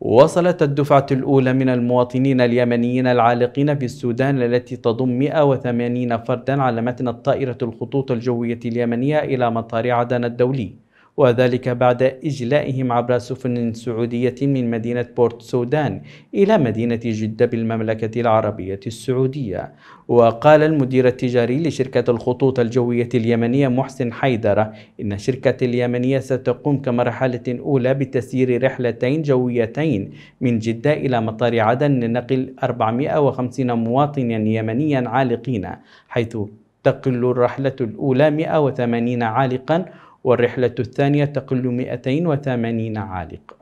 وصلت الدفعة الأولى من المواطنين اليمنيين العالقين في السودان التي تضم 180 فردا على متن الطائرة الخطوط الجوية اليمنية إلى مطار عدن الدولي وذلك بعد إجلائهم عبر سفن سعودية من مدينة بورت سودان إلى مدينة جدة بالمملكة العربية السعودية وقال المدير التجاري لشركة الخطوط الجوية اليمنية محسن حيدرة إن الشركة اليمنية ستقوم كمرحلة أولى بتسيير رحلتين جويتين من جدة إلى مطار عدن لنقل 450 مواطنا يمنيا عالقين حيث تقل الرحلة الأولى 180 عالقا والرحلة الثانية تقل 280 عالق